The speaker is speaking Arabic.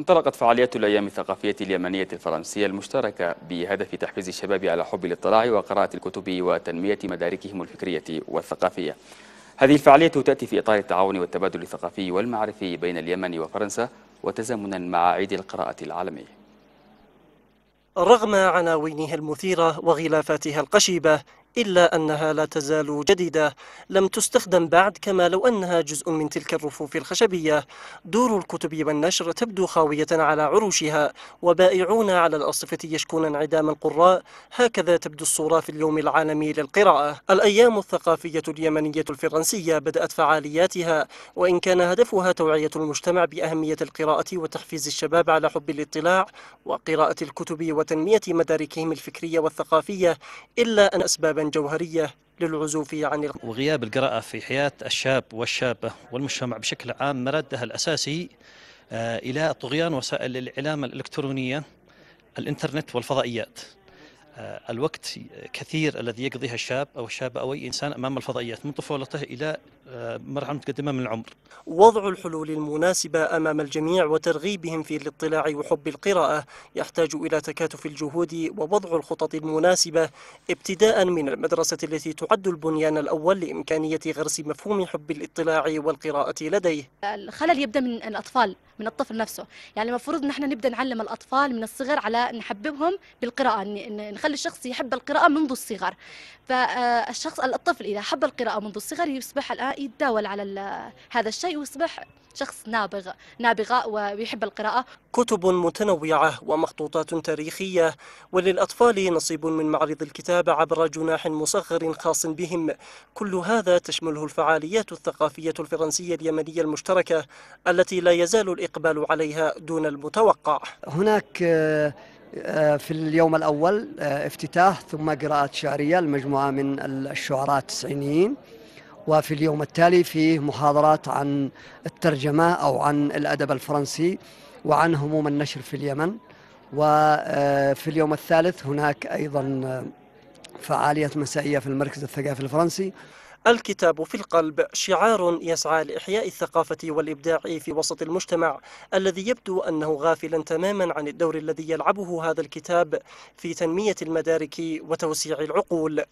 انطلقت فعاليات الأيام الثقافية اليمنية الفرنسية المشتركة بهدف تحفيز الشباب على حب الاطلاع وقراءة الكتب وتنمية مداركهم الفكرية والثقافية هذه الفعالية تأتي في إطار التعاون والتبادل الثقافي والمعرفي بين اليمن وفرنسا وتزامنا مع عيد القراءة العالمي رغم عناوينها المثيرة وغلافاتها القشيبة إلا أنها لا تزال جديدة لم تستخدم بعد كما لو أنها جزء من تلك الرفوف الخشبية دور الكتب والنشر تبدو خاوية على عروشها وبائعون على الأصفة يشكون انعدام القراء هكذا تبدو الصورة في اليوم العالمي للقراءة الأيام الثقافية اليمنية الفرنسية بدأت فعالياتها وإن كان هدفها توعية المجتمع بأهمية القراءة وتحفيز الشباب على حب الاطلاع وقراءة الكتب وتنمية مداركهم الفكرية والثقافية إلا أن أسباب جوهرية للعزوف عن الق... وغياب القراءة في حياة الشاب والشابة والمجتمع بشكل عام مردها الأساسي آه، إلى طغيان وسائل الإعلام الإلكترونية الإنترنت والفضائيات آه، الوقت كثير الذي يقضيها الشاب او الشابه او اي انسان امام الفضائيات من طفولته الى آه، مرحله متقدمه من العمر. وضع الحلول المناسبه امام الجميع وترغيبهم في الاطلاع وحب القراءه يحتاج الى تكاتف الجهود ووضع الخطط المناسبه ابتداء من المدرسه التي تعد البنيان الاول لامكانيه غرس مفهوم حب الاطلاع والقراءه لديه. الخلل يبدا من الاطفال من الطفل نفسه، يعني المفروض نحن نبدا نعلم الاطفال من الصغر على نحببهم بالقراءه نخلي يخلي الشخص يحب القراءة منذ الصغر فالشخص الطفل إذا حب القراءة منذ الصغر يصبح الآن يتداول على هذا الشيء ويصبح شخص نابغ نابغة ويحب القراءة كتب متنوعة ومخطوطات تاريخية وللأطفال نصيب من معرض الكتاب عبر جناح مصغر خاص بهم كل هذا تشمله الفعاليات الثقافية الفرنسية اليمنية المشتركة التي لا يزال الإقبال عليها دون المتوقع هناك آه، في اليوم الأول آه، افتتاح ثم قراءة شعرية لمجموعة من الشعراء التسعينيين وفي اليوم التالي فيه محاضرات عن الترجمة أو عن الأدب الفرنسي وعن هموم النشر في اليمن وفي آه، اليوم الثالث هناك أيضا فعالية مسائية في المركز الثقافي الفرنسي الكتاب في القلب شعار يسعى لإحياء الثقافة والإبداع في وسط المجتمع الذي يبدو أنه غافلا تماما عن الدور الذي يلعبه هذا الكتاب في تنمية المدارك وتوسيع العقول